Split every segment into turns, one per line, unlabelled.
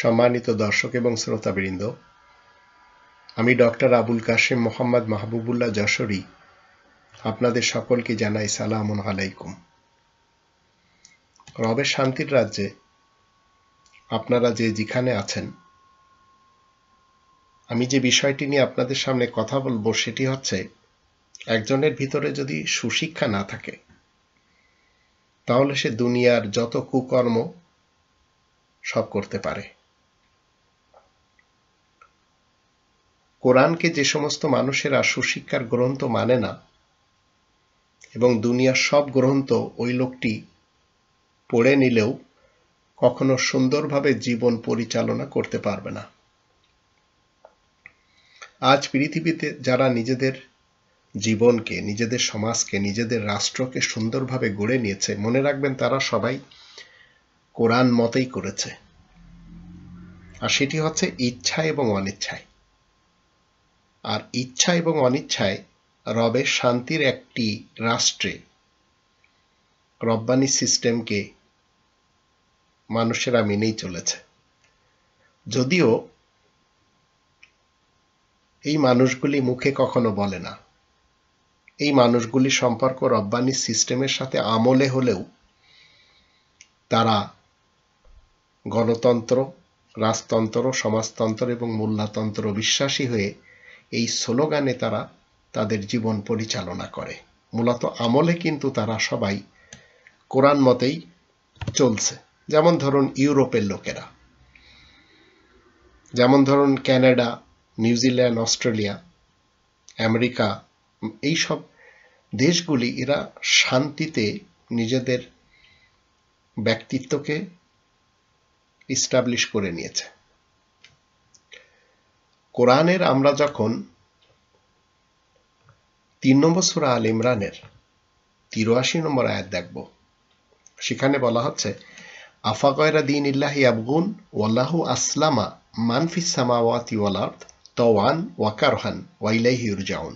সম্মানিত দর্শক এবং শ্রোতাবৃন্দ আমি ডক্টর আবুল কাশেম মোহাম্মদ মাহবুবুল্লাহ যশোরী আপনাদের সকলকে জানাই সালাম আলাইকুম রবের শান্তির রাজ্যে আপনারা যে যেখানে আছেন আমি যে বিষয়টি নিয়ে আপনাদের সামনে কথা বলবো সেটি হচ্ছে একজনের ভিতরে যদি সুশিক্ষা না থাকে তাহলে সে দুনিয়ার যত কুকর্ম সব করতে পারে কোরআনকে যে সমস্ত মানুষেরা সুশিক্ষার গ্রন্থ মানে না এবং দুনিয়ার সব গ্রন্থ ওই লোকটি পড়ে নিলেও কখনো সুন্দরভাবে জীবন পরিচালনা করতে পারবে না আজ পৃথিবীতে যারা নিজেদের জীবনকে নিজেদের সমাজকে নিজেদের রাষ্ট্রকে সুন্দরভাবে গড়ে নিয়েছে মনে রাখবেন তারা সবাই কোরআন মতেই করেছে আর সেটি হচ্ছে ইচ্ছা এবং অনিচ্ছায় আর ইচ্ছা এবং অনিচ্ছায় রবের শান্তির একটি রাষ্ট্রে রব্বানি সিস্টেমকে মানুষেরা মেনেই চলেছে যদিও এই মানুষগুলি মুখে কখনো বলে না এই মানুষগুলি সম্পর্ক রব্বানি সিস্টেমের সাথে আমলে হলেও তারা গণতন্ত্র রাজতন্ত্র সমাজতন্ত্র এবং মোল্লাতন্ত্র বিশ্বাসী হয়ে এই স্লোগানে তারা তাদের জীবন পরিচালনা করে মূলত আমলে কিন্তু তারা সবাই কোরআন মতেই চলছে যেমন ধরুন ইউরোপের লোকেরা যেমন ধরুন ক্যানাডা নিউজিল্যান্ড অস্ট্রেলিয়া আমেরিকা এইসব দেশগুলি এরা শান্তিতে নিজেদের ব্যক্তিত্বকে ইস্টাবলিশ করে নিয়েছে কোরআনের আমরা যখন তিন নম্বর সুরা আল ইমরানের তিরাশি নম্বর আয়াত দেখব সেখানে বলা হচ্ছে আফাকয়রা দিন ইল্লাহি আবগুন ওয়াল্লাহু আসলামা মানফিস সামাওয়াতি ওয়াল তওয়ান ওয়াকারহান ওয়াইলাইহি ইরজাউন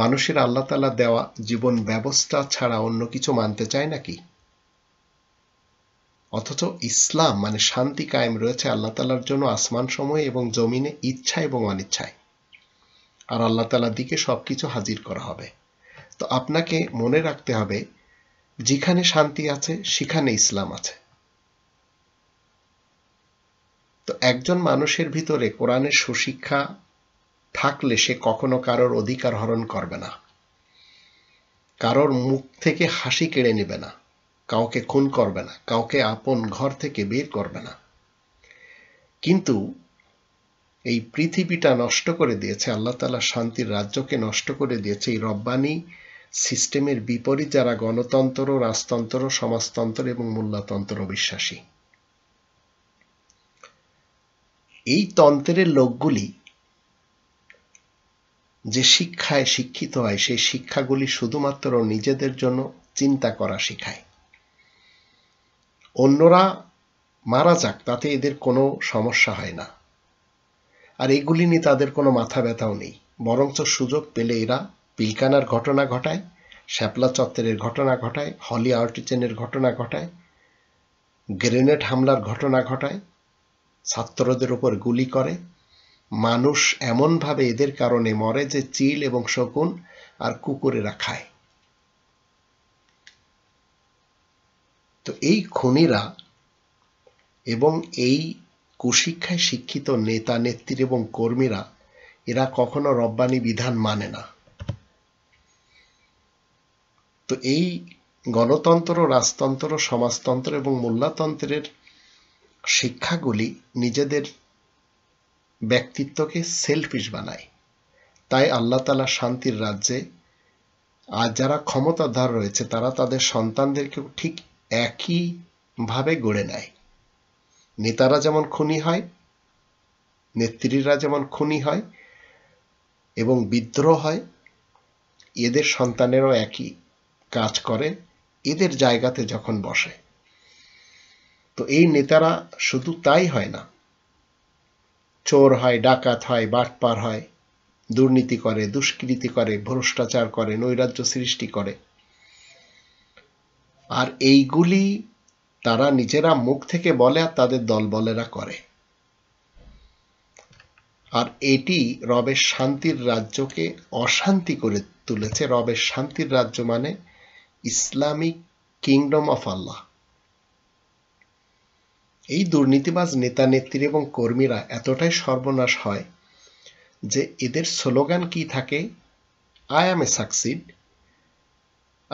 মানুষের আল্লাহ তালা দেওয়া জীবন ব্যবস্থা ছাড়া অন্য কিছু মানতে চায় নাকি অথচ ইসলাম মানে শান্তি কায়েম রয়েছে আল্লাহ তালার জন্য আসমান সময় এবং জমিনে ইচ্ছা এবং অনিচ্ছায় আর আল্লাহ তালার দিকে সব কিছু হাজির করা হবে তো আপনাকে মনে রাখতে হবে যেখানে শান্তি আছে সেখানে ইসলাম আছে তো একজন মানুষের ভিতরে কোরআনের সুশিক্ষা থাকলে সে কখনো কারোর অধিকার হরণ করবে না কারোর মুখ থেকে হাসি কেড়ে নেবে না কাউকে খুন করবে না কাউকে আপন ঘর থেকে বের করবে না কিন্তু এই পৃথিবীটা নষ্ট করে দিয়েছে আল্লাহ তালা শান্তির রাজ্যকে নষ্ট করে দিয়েছে এই রব্বানি সিস্টেমের বিপরীত যারা গণতন্ত্র রাজতন্ত্র সমাজতন্ত্র এবং মূল্যতন্ত্র বিশ্বাসী এই তন্ত্রের লোকগুলি যে শিক্ষায় শিক্ষিত হয় সেই শিক্ষাগুলি শুধুমাত্র নিজেদের জন্য চিন্তা করা শিখায় অন্যরা মারা যাক তাতে এদের কোনো সমস্যা হয় না আর এগুলি নিয়ে তাদের কোনো মাথা ব্যথাও নেই বরঞ্চ সুযোগ পেলে এরা পিলকানার ঘটনা ঘটায় শ্যাপলা চত্বরের ঘটনা ঘটায় হলি আর্টিচেনের ঘটনা ঘটায় গ্রেনেড হামলার ঘটনা ঘটায় ছাত্রদের উপর গুলি করে মানুষ এমনভাবে এদের কারণে মরে যে চিল এবং শকুন আর কুকুরেরা খায় তো এই খনিরা এবং এই কুশিক্ষায় শিক্ষিত নেতা নেত্রী এবং কর্মীরা এরা কখনো রব্বানি বিধান মানে না তো এই গণতন্ত্র রাজতন্ত্র সমাজতন্ত্র এবং মোল্লাতন্ত্রের শিক্ষাগুলি নিজেদের ব্যক্তিত্বকে সেলফিশ বানায় তাই আল্লাহ তালা শান্তির রাজ্যে আর যারা ক্ষমতাধার রয়েছে তারা তাদের সন্তানদেরকেও ঠিক একইভাবে গড়ে নেয় নেতারা যেমন খুনি হয় নেত্রীরা যেমন খুনি হয় এবং বিদ্রোহ হয় এদের সন্তানেরও একই কাজ করে এদের জায়গাতে যখন বসে তো এই নেতারা শুধু তাই হয় না চোর হয় ডাকাত হয় বাটপার হয় দুর্নীতি করে দুষ্কৃতি করে ভ্রষ্টাচার করে নৈরাজ্য সৃষ্টি করে আর এইগুলি তারা নিজেরা মুখ থেকে বলে আর তাদের দলবলেরা করে আর এটি রবের শান্তির রাজ্যকে অশান্তি করে তুলেছে রবের শান্তির রাজ্য মানে ইসলামিক কিংডম অফ আল্লাহ এই দুর্নীতিবাজ নেতা নেত্রী এবং কর্মীরা এতটাই সর্বনাশ হয় যে এদের স্লোগান কি থাকে I am a succeed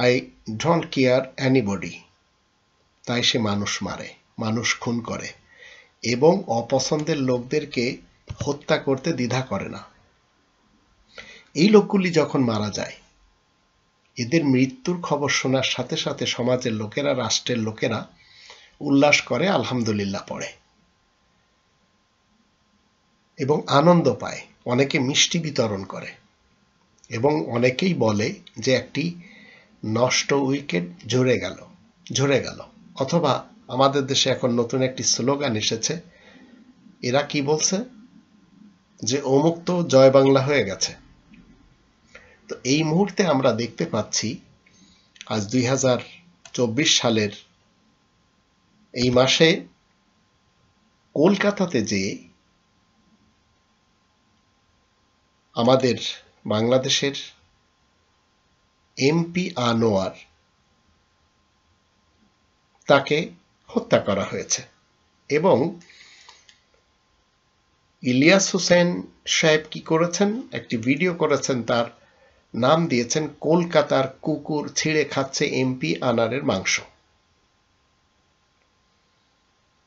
I don't care anybody তাই সে মানুষ মারে মানুষ খুন করে এবং অপছন্দের লোকদেরকে হত্যা করতে দ্বিধা করে না এই লোকগুলি যখন মারা যায় এদের মৃত্যুর খবর শোনার সাথে সাথে সমাজের লোকেরা রাষ্ট্রের লোকেরা উল্লাস করে আলহামদুলিল্লাহ পড়ে এবং আনন্দ পায় অনেকে মিষ্টি বিতরণ করে এবং অনেকেই বলে যে একটি নষ্ট উইকেট ঝরে গেল ঝরে গেল অথবা আমাদের দেশে এখন নতুন একটি স্লোগান এসেছে এরা কি বলছে যে অমুক তো জয় বাংলা হয়ে গেছে তো এই মুহূর্তে আমরা দেখতে পাচ্ছি আজ দুই সালের এই মাসে কলকাতাতে যে আমাদের বাংলাদেশের এমপি আনোয়ার তাকে হত্যা করা হয়েছে এবং ইলিয়াস হুসেন সাহেব কি করেছেন একটি ভিডিও করেছেন তার নাম দিয়েছেন কলকাতার কুকুর ছিঁড়ে খাচ্ছে এমপি আনারের মাংস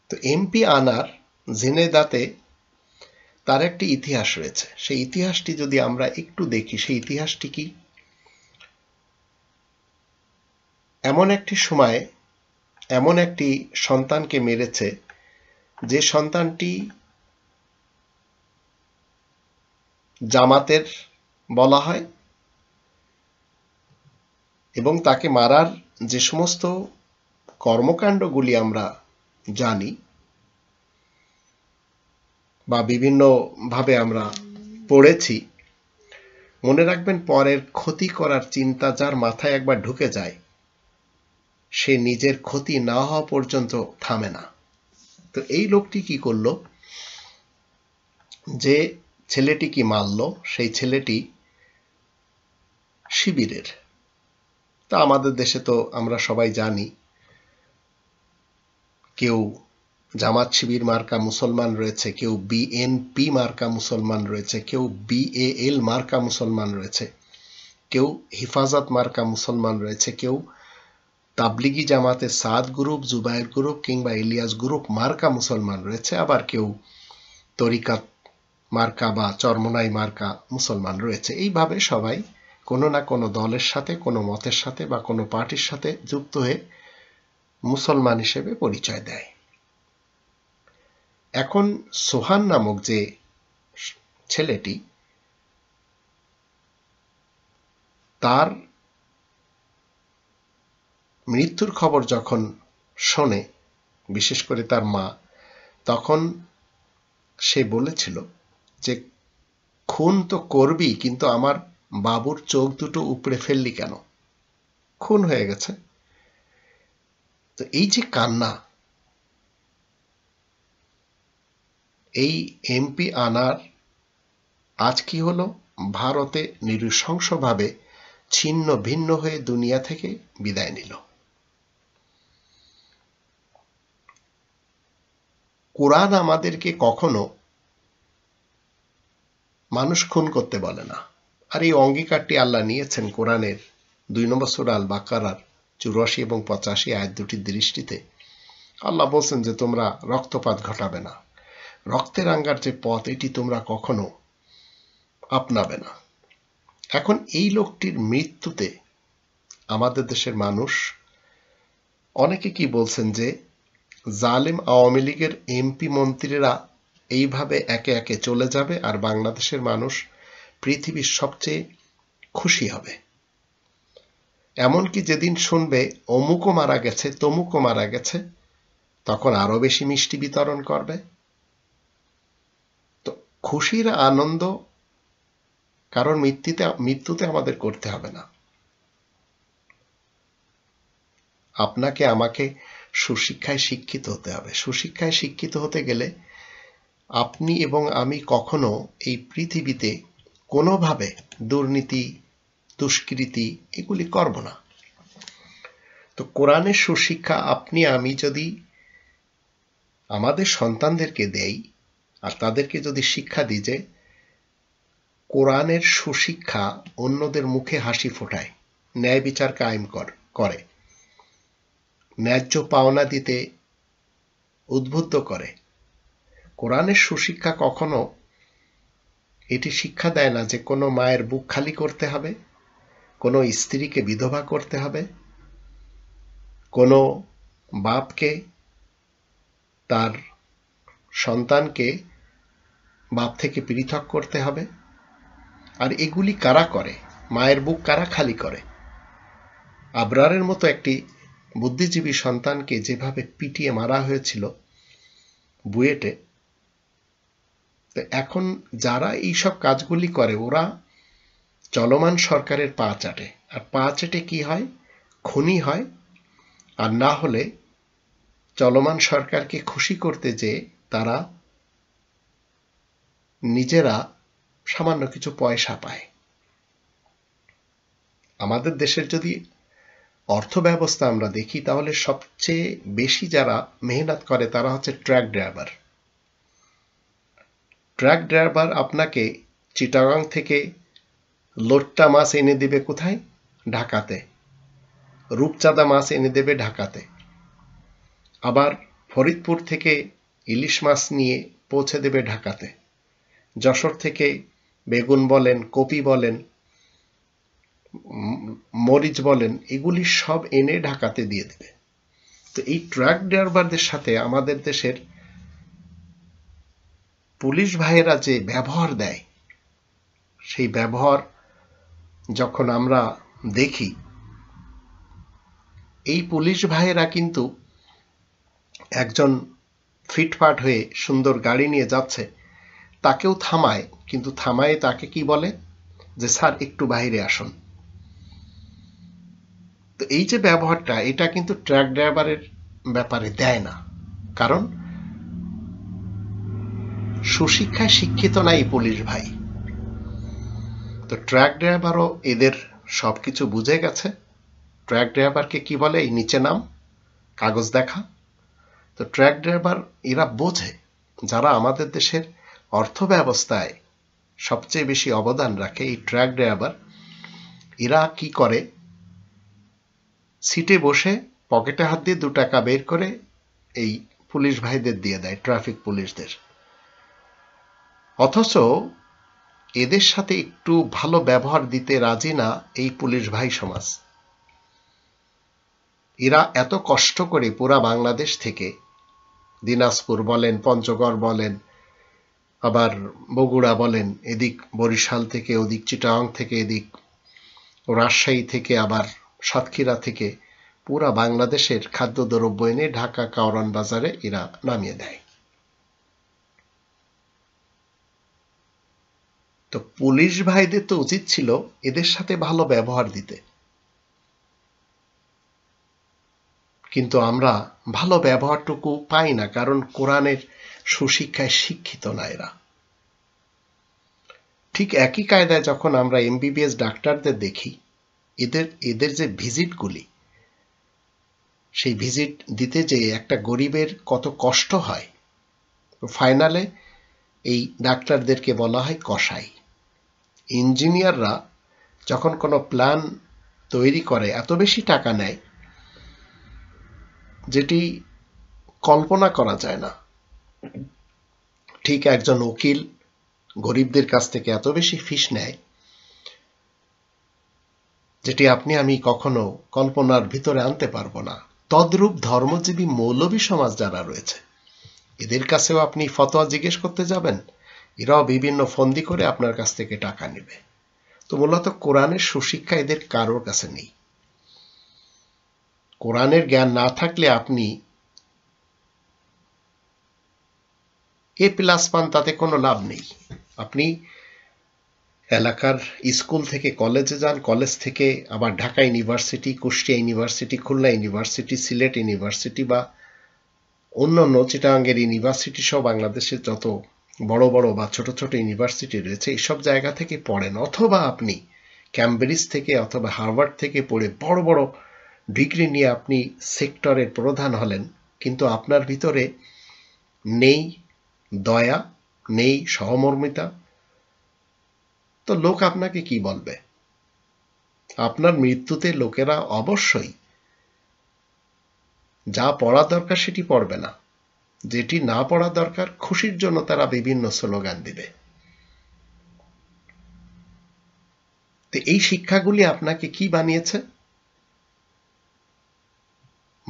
তো এমপি আনার জেনেদাতে তার একটি ইতিহাস রয়েছে সেই ইতিহাসটি যদি আমরা একটু দেখি সেই ইতিহাসটি কি এমন একটি সময়ে এমন একটি সন্তানকে মেরেছে যে সন্তানটি জামাতের বলা হয় এবং তাকে মারার যে সমস্ত কর্মকাণ্ডগুলি আমরা জানি বা বিভিন্নভাবে আমরা পড়েছি মনে রাখবেন পরের ক্ষতি করার চিন্তা যার মাথায় একবার ঢুকে যায় সে নিজের ক্ষতি না হওয়া পর্যন্ত থামে না তো এই লোকটি কি করল যে ছেলেটি কি মারল সেই ছেলেটি শিবিরের তা আমাদের দেশে তো আমরা সবাই জানি কেউ জামাত শিবির মার্কা মুসলমান রয়েছে কেউ বিএনপি মার্কা মুসলমান রয়েছে কেউ বিএএল মার্কা মুসলমান রয়েছে কেউ হিফাজত মার্কা মুসলমান রয়েছে কেউ তাবলিগি জামাতে সাদ গ্রুপ জুবায়ের গ্রুপ কিংবা ইলিয়াস গ্রুপ মার্কা মুসলমান রয়েছে আবার কেউ তরিকাত মার্কা বা চরমনাই মার্কা মুসলমান রয়েছে এইভাবে সবাই কোনো না কোনো দলের সাথে কোনো মতের সাথে বা কোনো পার্টির সাথে যুক্ত হয়ে মুসলমান হিসেবে পরিচয় দেয় এখন সোহান নামক যে ছেলেটি তার মৃত্যুর খবর যখন শোনে বিশেষ করে তার মা তখন সে বলেছিল যে খুন তো করবি কিন্তু আমার বাবুর চোখ দুটো উপড়ে ফেললি কেন খুন হয়ে গেছে তো এই যে কান্না এই এমপি আনার আজ কি হলো ভারতে নিরুশংসভাবে ছিন্ন ভিন্ন হয়ে দুনিয়া থেকে বিদায় নিল কোরআন আমাদেরকে কখনো মানুষ খুন করতে বলে না আর এই অঙ্গীকারটি আল্লাহ নিয়েছেন কোরআনের দুই নম্বর সুর আল বাকারার চুরাশি এবং পঁচাশি আয় দুটি দৃষ্টিতে আল্লাহ বলছেন যে তোমরা রক্তপাত ঘটাবে না রক্তের আঙ্গার যে পথ এটি তোমরা কখনো আপনাবে না এখন এই লোকটির মৃত্যুতে আমাদের দেশের মানুষ অনেকে কি বলছেন যে জালিম আওয়ামী লীগের এমপি মন্ত্রীরা এইভাবে একে একে চলে যাবে আর বাংলাদেশের মানুষ পৃথিবীর সবচেয়ে খুশি হবে এমনকি যেদিন শুনবে অমুকও মারা গেছে তমুকও মারা গেছে তখন আরও বেশি মিষ্টি বিতরণ করবে তো খুশির আনন্দ কারণ মৃত্যুতে মৃত্যুতে আমাদের করতে হবে না আপনাকে আমাকে সুশিক্ষায় শিক্ষিত হতে হবে সুশিক্ষায় শিক্ষিত হতে গেলে আপনি এবং আমি কখনো এই পৃথিবীতে কোনোভাবে দুর্নীতি দুষ্কৃতি এগুলি করব না তো কোরআনের সুশিক্ষা আপনি আমি যদি আমাদের সন্তানদেরকে দেই আর তাদেরকে যদি শিক্ষা দিই যে কোরআনের সুশিক্ষা অন্যদের মুখে হাসি ফোটায় ন্যায় বিচার কায়েম করে ন্যায্য পাওনা দিতে উদ্বুদ্ধ করে কোরআনের সুশিক্ষা কখনো এটি শিক্ষা দেয় না যে কোনো মায়ের বুক খালি করতে হবে কোনো স্ত্রীকে বিধবা করতে হবে কোনো বাপকে তার সন্তানকে বাপ থেকে পৃথক করতে হবে আর এগুলি কারা করে মায়ের বুক কারা খালি করে আবরারের মতো একটি বুদ্ধিজীবী সন্তানকে যেভাবে পিটিয়ে মারা হয়েছিল বুয়েটে তো এখন যারা এইসব কাজগুলি করে ওরা চলমান সরকারের পা চাটে আর পা চেটে কি হয় খনি হয় আর না হলে চলমান সরকারকে খুশি করতে যে তারা নিজেরা সামান্য কিছু পয়সা পায় আমাদের দেশের যদি অর্থ ব্যবস্থা আমরা দেখি তাহলে সবচেয়ে বেশি যারা মেহনত করে তারা হচ্ছে ট্রাক ড্রাইভার ট্রাক ড্রাইভার আপনাকে চিটাগাং থেকে লোট্টা মাছ এনে দেবে কোথায় ঢাকাতে রূপচাঁদা মাছ এনে দেবে ঢাকাতে আবার ফরিদপুর থেকে ইলিশ মাছ নিয়ে পৌঁছে দেবে ঢাকাতে যশোর থেকে বেগুন বলেন কপি বলেন মরিচ বলেন এগুলি সব এনে ঢাকাতে দিয়ে দেবে তো এই ট্রাক ড্রাইভারদের সাথে আমাদের দেশের পুলিশ ভাইয়েরা যে ব্যবহার দেয় সেই ব্যবহার যখন আমরা দেখি এই পুলিশ ভাইয়েরা কিন্তু একজন ফিটফাট হয়ে সুন্দর গাড়ি নিয়ে যাচ্ছে তাকেও থামায় কিন্তু থামায় তাকে কি বলে যে স্যার একটু বাইরে আসুন তো এই যে ব্যবহারটা এটা কিন্তু ট্রাক ড্রাইভারের ব্যাপারে দেয় না কারণ সুশিক্ষায় শিক্ষিত না এই পুলিশ ভাই তো ট্রাক ড্রাইভারও এদের সব কিছু বুঝে গেছে ট্রাক ড্রাইভারকে কি বলে এই নিচে নাম কাগজ দেখা তো ট্রাক ড্রাইভার এরা বোঝে যারা আমাদের দেশের অর্থ ব্যবস্থায় সবচেয়ে বেশি অবদান রাখে এই ট্রাক ড্রাইভার এরা কি করে সিটে বসে পকেটে হাত দিয়ে দু টাকা বের করে এই পুলিশ ভাইদের দিয়ে দেয় ট্রাফিক পুলিশদের অথচ এদের সাথে একটু ভালো ব্যবহার দিতে রাজি না এই পুলিশ ভাই সমাজ এরা এত কষ্ট করে পুরা বাংলাদেশ থেকে দিনাজপুর বলেন পঞ্চগড় বলেন আবার বগুড়া বলেন এদিক বরিশাল থেকে ওদিক চিটাং থেকে এদিক রাজশাহী থেকে আবার সাতক্ষীরা থেকে পুরা বাংলাদেশের খাদ্যদ্রব্য এনে ঢাকা কাওরান বাজারে এরা নামিয়ে দেয় তো পুলিশ ভাইদের তো উচিত ছিল এদের সাথে ভালো ব্যবহার দিতে কিন্তু আমরা ভালো ব্যবহারটুকু পাই না কারণ কোরআনের সুশিক্ষায় শিক্ষিত না এরা ঠিক একই কায়দায় যখন আমরা এমবিবিএস ডাক্তারদের দেখি এদের এদের যে ভিজিটগুলি সেই ভিজিট দিতে যে একটা গরিবের কত কষ্ট হয় ফাইনালে এই ডাক্তারদেরকে বলা হয় কষাই ইঞ্জিনিয়াররা যখন কোনো প্ল্যান তৈরি করে এত বেশি টাকা নেয় যেটি কল্পনা করা যায় না ঠিক একজন উকিল গরিবদের কাছ থেকে এত বেশি ফিস নেয় যেটি আপনি আমি কখনো কল্পনার ভিতরে আনতে পারব না তদ্রূপ ধর্মজীবী মৌলবী সমাজ যারা রয়েছে এদের কাছেও আপনি ফতোয়া জিজ্ঞেস করতে যাবেন এরাও বিভিন্ন ফন্দি করে আপনার কাছ থেকে টাকা নেবে তো মূলত কোরআনের সুশিক্ষা এদের কারোর কাছে নেই কোরআনের জ্ঞান না থাকলে আপনি এ প্লাস পান তাতে কোনো লাভ নেই আপনি এলাকার স্কুল থেকে কলেজে যান কলেজ থেকে আবার Dhaka university Kushtia university Khulna university Sylhet university বা অন্যান্য চিটাঙ্গের ইউনিভার্সিটি সহ বাংলাদেশের যত বড় বড় বা ছোট ছোট ইউনিভার্সিটি রয়েছে এসব জায়গা থেকে পড়েন অথবা আপনি ক্যামব্রিজ থেকে অথবা হার্ভার্ড থেকে পড়ে বড় বড় ডিগ্রি নিয়ে আপনি সেক্টরের প্রধান হলেন কিন্তু আপনার ভিতরে নেই দয়া নেই সহমর্মিতা তো লোক আপনাকে কি বলবে আপনার মৃত্যুতে লোকেরা অবশ্যই যা পড়া দরকার সেটি পড়বে না যেটি না পড়া দরকার খুশির জন্য তারা বিভিন্ন স্লোগান দিবে তো এই শিক্ষাগুলি আপনাকে কি বানিয়েছে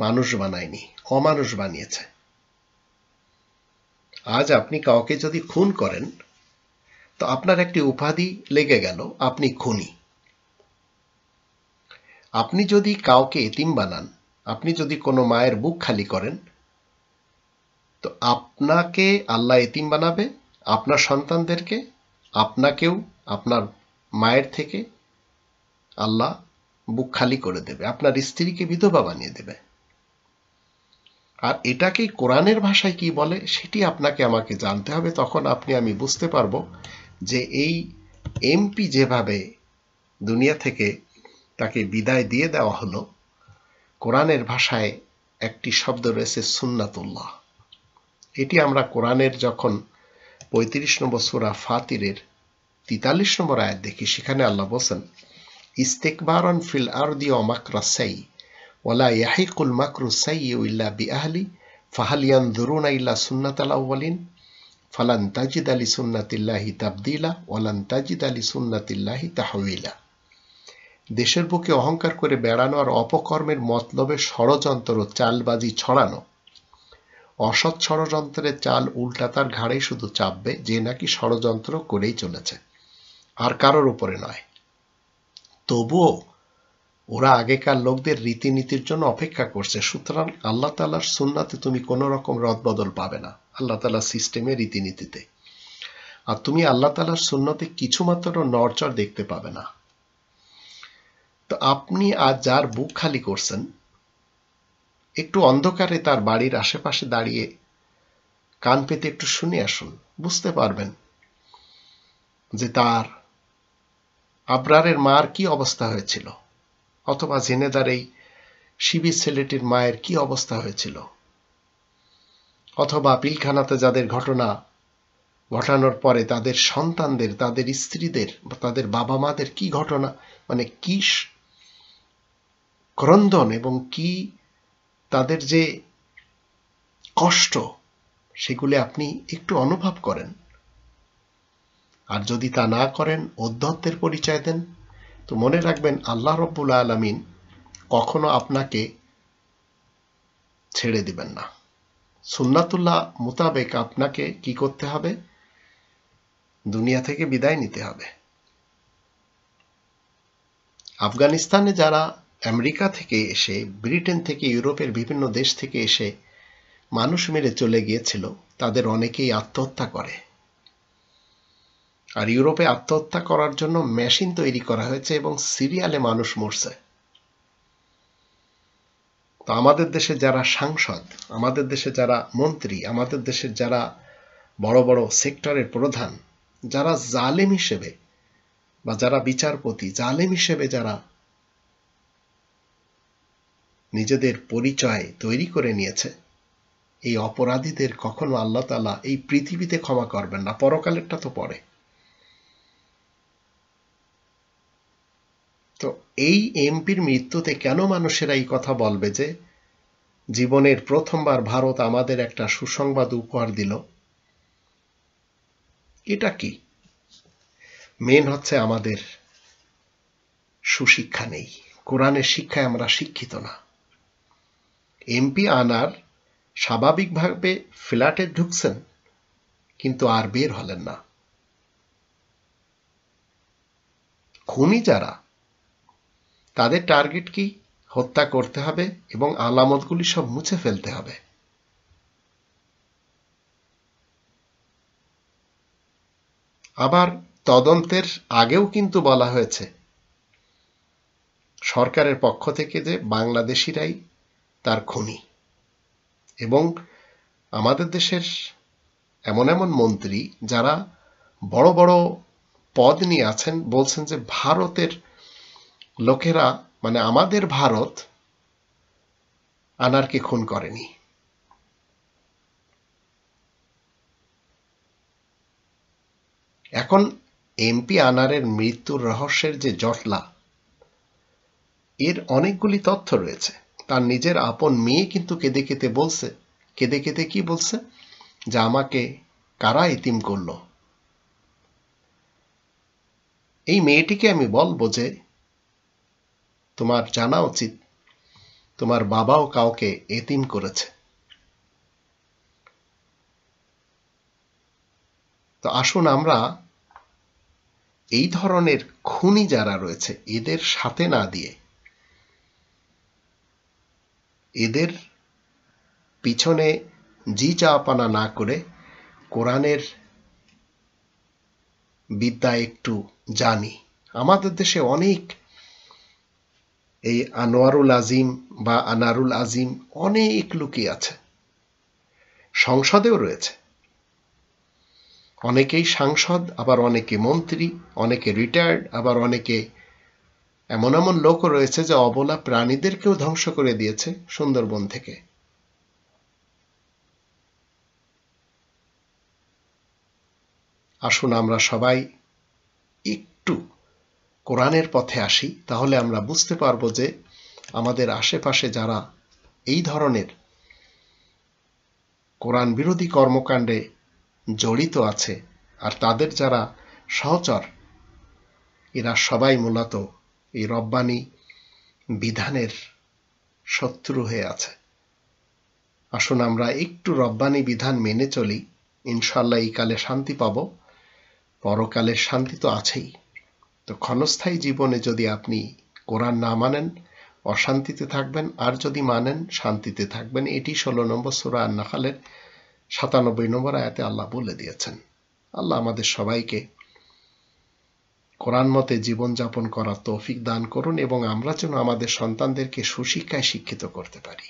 মানুষ বানায়নি অমানুষ বানিয়েছে আজ আপনি কাউকে যদি খুন করেন তো আপনার একটি উপাধি লেগে গেল আপনি খুনি আপনি যদি কাউকে এতিম বানান আপনি যদি কোনো মায়ের বুক খালি করেন তো আপনাকে আল্লাহ এতিম বানাবে আপনার সন্তানদেরকে আপনাকেও আপনার মায়ের থেকে আল্লাহ বুক খালি করে দেবে আপনার স্ত্রীকে বিধবা বানিয়ে দেবে আর এটাকে কোরআনের ভাষায় কি বলে সেটি আপনাকে আমাকে জানতে হবে তখন আপনি আমি বুঝতে পারবো যে এই এমপি যেভাবে দুনিয়া থেকে তাকে বিদায় দিয়ে দেওয়া হলো কোরআনের ভাষায় একটি শব্দ রয়েছে সুন্নাতুল্লাহ এটি আমরা কোরআনের যখন পঁয়ত্রিশ নম্বর সুরা ফাতিরের তিতাল্লিশ নম্বর আয়াত দেখি সেখানে আল্লাহ বলছেন ইস্তেকবারন ফিল আর ও মাকরা সাই ওলা ইয়াহিকুল মাকরু সাই ইল্লা বি আহলি ফাহালিয়ান দরুনা ইল্লা সুন্নাতাল ফালান তাজিদ আলী সুন্নাতিল্লাহি তাবদিলা ওয়ালান তাজিদ আলী সুন্নাতিল্লাহি তাহউিলা দেশের বুকে অহংকার করে বেড়ানো আর অপকর্মের মতলবে ষড়যন্ত্র চালবাজি ছড়ানো অসৎ ষড়যন্ত্রের চাল উল্টা তার ঘাড়েই শুধু চাপবে যে নাকি ষড়যন্ত্র করেই চলেছে আর কারোর উপরে নয় তবুও ওরা আগেকার লোকদের রীতিনীতির জন্য অপেক্ষা করছে সুতরাং আল্লাহ তালার সুন্নাতে তুমি কোনো রকম রদবদল পাবে না আল্লাহ তালার সিস্টেমে রীতিনীতিতে আর তুমি আল্লাহ তালার সুন্নতে কিছুমাত্র নরচর দেখতে পাবে না তো আপনি আজ যার বুক খালি করছেন একটু অন্ধকারে তার বাড়ির আশেপাশে দাঁড়িয়ে কান পেতে একটু শুনে আসুন বুঝতে পারবেন যে তার আবরারের মার কি অবস্থা হয়েছিল অথবা জেনেদার এই শিবির ছেলেটির মায়ের কি অবস্থা হয়েছিল অথবা পিলখানাতে যাদের ঘটনা ঘটানোর পরে তাদের সন্তানদের তাদের স্ত্রীদের তাদের বাবা মাদের কি ঘটনা মানে কি ক্রন্দন এবং কি তাদের যে কষ্ট সেগুলি আপনি একটু অনুভব করেন আর যদি তা না করেন অধ্যত্বের পরিচয় দেন তো মনে রাখবেন আল্লাহ রব্বুল আলমিন কখনো আপনাকে ছেড়ে দিবেন না সুন্নাতুল্লাহ মোতাবেক আপনাকে কি করতে হবে দুনিয়া থেকে বিদায় নিতে হবে আফগানিস্তানে যারা আমেরিকা থেকে এসে ব্রিটেন থেকে ইউরোপের বিভিন্ন দেশ থেকে এসে মানুষ মেরে চলে গিয়েছিল তাদের অনেকেই আত্মহত্যা করে আর ইউরোপে আত্মহত্যা করার জন্য মেশিন তৈরি করা হয়েছে এবং সিরিয়ালে মানুষ মরছে তো আমাদের দেশে যারা সাংসদ আমাদের দেশে যারা মন্ত্রী আমাদের দেশের যারা বড় বড় সেক্টরের প্রধান যারা জালেম হিসেবে বা যারা বিচারপতি জালেম হিসেবে যারা নিজেদের পরিচয় তৈরি করে নিয়েছে এই অপরাধীদের কখনো আল্লাহ তালা এই পৃথিবীতে ক্ষমা করবেন না পরকালেরটা তো পরে তো এই এমপির মৃত্যুতে কেন মানুষেরা এই কথা বলবে যে জীবনের প্রথমবার ভারত আমাদের একটা সুসংবাদ উপহার দিল এটা কি মেন হচ্ছে আমাদের সুশিক্ষা নেই কোরআনের শিক্ষায় আমরা শিক্ষিত না এমপি আনার স্বাভাবিকভাবে ফ্ল্যাটে ঢুকছেন কিন্তু আর বের হলেন না খুনি যারা তাদের টার্গেট কি হত্যা করতে হবে এবং আলামতগুলি সব মুছে ফেলতে হবে আবার তদন্তের আগেও কিন্তু বলা হয়েছে সরকারের পক্ষ থেকে যে বাংলাদেশিরাই তার খুনি এবং আমাদের দেশের এমন এমন মন্ত্রী যারা বড় বড় পদ নিয়ে আছেন বলছেন যে ভারতের লোকেরা মানে আমাদের ভারত আনারকে খুন করেনি এখন এমপি আনারের মৃত্যুর রহস্যের যে জটলা এর অনেকগুলি তথ্য রয়েছে তার নিজের আপন মেয়ে কিন্তু কেঁদে কেঁদে বলছে কেঁদে কেঁদে কি বলছে যে আমাকে কারা ইতিম করল এই মেয়েটিকে আমি বলবো যে তোমার জানা উচিত তোমার বাবাও কাউকে এতিম করেছে তো আসুন আমরা এই ধরনের খুনি যারা রয়েছে এদের সাথে না দিয়ে এদের পিছনে জি চাপানা না করে কোরআনের বিদ্যা একটু জানি আমাদের দেশে অনেক এই আনোয়ারুল আজিম বা আনারুল আজিম অনেক লুকিয়ে আছে সংসদেও রয়েছে অনেকেই সাংসদ আবার অনেকে মন্ত্রী অনেকে রিটায়ার্ড আবার অনেকে এমন এমন লোকও রয়েছে যে অবলা প্রাণীদেরকেও ধ্বংস করে দিয়েছে সুন্দরবন থেকে আসুন আমরা সবাই একটু কোরআনের পথে আসি তাহলে আমরা বুঝতে পারবো যে আমাদের আশেপাশে যারা এই ধরনের কোরআন বিরোধী কর্মকাণ্ডে জড়িত আছে আর তাদের যারা সহচর এরা সবাই মূলত এই রব্বানি বিধানের শত্রু হয়ে আছে আসুন আমরা একটু রব্বানি বিধান মেনে চলি ইনশাল্লাহ এই কালে শান্তি পাব পরকালের শান্তি তো আছেই তো ক্ষণস্থায়ী জীবনে যদি আপনি কোরআন না মানেন অশান্তিতে থাকবেন আর যদি মানেন শান্তিতে থাকবেন এটি ষোলো নম্বর সুরা নাহালের সাতানব্বই নম্বর আয়াতে আল্লাহ বলে দিয়েছেন আল্লাহ আমাদের সবাইকে কোরআন মতে জীবনযাপন করার তৌফিক দান করুন এবং আমরা যেন আমাদের সন্তানদেরকে সুশিক্ষায় শিক্ষিত করতে পারি